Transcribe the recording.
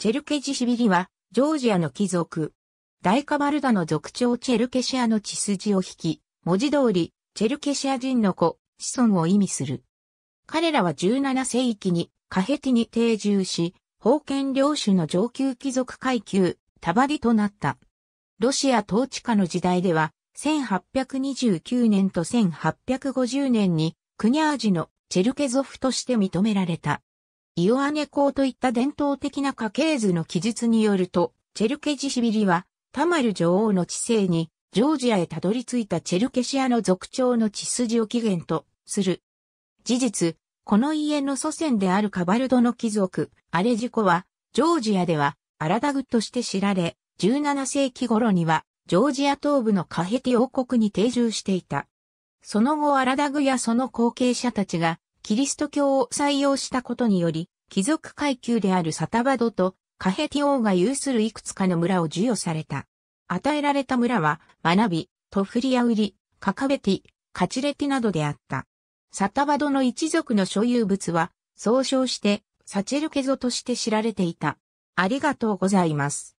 チェルケジシビリは、ジョージアの貴族。大カバルダの族長チェルケシアの血筋を引き、文字通り、チェルケシア人の子、子孫を意味する。彼らは17世紀にカヘティに定住し、封建領主の上級貴族階級、タバリとなった。ロシア統治下の時代では、1829年と1850年に、クニャージのチェルケゾフとして認められた。イオアネ公といった伝統的な家系図の記述によると、チェルケジシビリは、タマル女王の治世に、ジョージアへたどり着いたチェルケシアの族長の血筋を起源とする。事実、この家の祖先であるカバルドの貴族、アレジコは、ジョージアでは、アラダグとして知られ、17世紀頃には、ジョージア東部のカヘティ王国に定住していた。その後アラダグやその後継者たちが、キリスト教を採用したことにより、貴族階級であるサタバドとカヘティ王が有するいくつかの村を授与された。与えられた村は、マナビ、トフリアウリ、カカベティ、カチレティなどであった。サタバドの一族の所有物は、総称して、サチェルケゾとして知られていた。ありがとうございます。